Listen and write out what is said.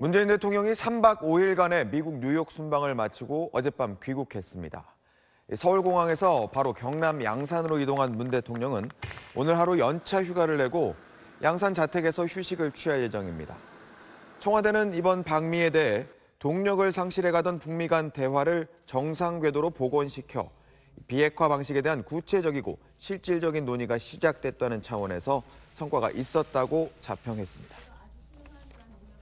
문재인 대통령이 3박 5일간의 미국 뉴욕 순방을 마치고 어젯밤 귀국했습니다. 서울공항에서 바로 경남 양산으로 이동한 문 대통령은 오늘 하루 연차 휴가를 내고 양산 자택에서 휴식을 취할 예정입니다. 청와대는 이번 방미에 대해 동력을 상실해가던 북미 간 대화를 정상 궤도로 복원시켜 비핵화 방식에 대한 구체적이고 실질적인 논의가 시작됐다는 차원에서 성과가 있었다고 자평했습니다.